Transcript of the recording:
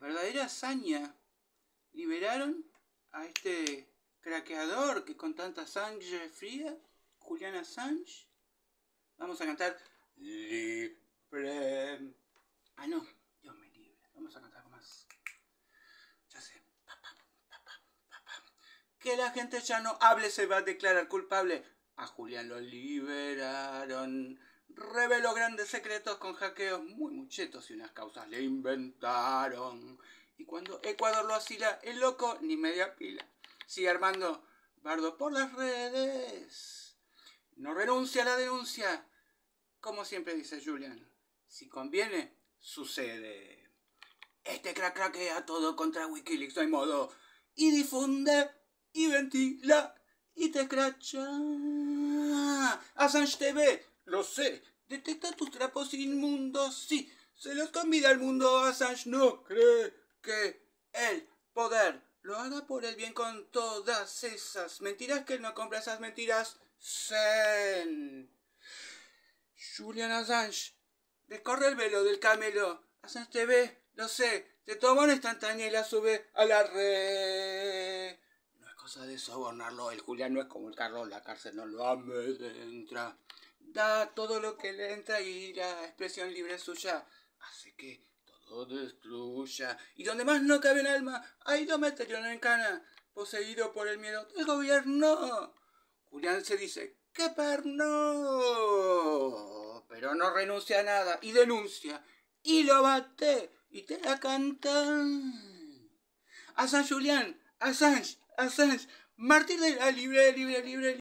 verdadera hazaña. Liberaron a este craqueador que con tanta sangre fría, Juliana Assange. Vamos a cantar Libre. Ah, no, Dios me libre. Vamos a cantar más. Ya sé. Que la gente ya no hable, se va a declarar culpable. A Julián lo liberaron reveló grandes secretos con hackeos muy muchetos y unas causas le inventaron. Y cuando Ecuador lo asila, el loco ni media pila. Sigue armando bardo por las redes. No renuncia a la denuncia. Como siempre dice Julian, si conviene, sucede. Este crack craquea todo contra Wikileaks, no hay modo. Y difunde, y ventila, y te cracha. Assange TV lo sé. Detecta tus trapos inmundos, sí. Se los convida al mundo. Assange no cree que el poder lo haga por el bien con todas esas mentiras que él no compra esas mentiras. Zen. Julian Assange. descorre el velo del camelo. Assange te ve, lo sé. Te toma una instantánea y la sube a la red cosa de sobornarlo. El Julian no es como el Carlos, la cárcel no lo ame, entra da todo lo que le entra y la expresión libre suya hace que todo destruya. Y donde más no cabe el alma, hay meterían en cana, poseído por el miedo del gobierno. Julián se dice, ¡qué perno! Pero no renuncia a nada y denuncia. Y lo bate y te la canta. A San Julián, a a Assange, mártir de la libre, libre. libre.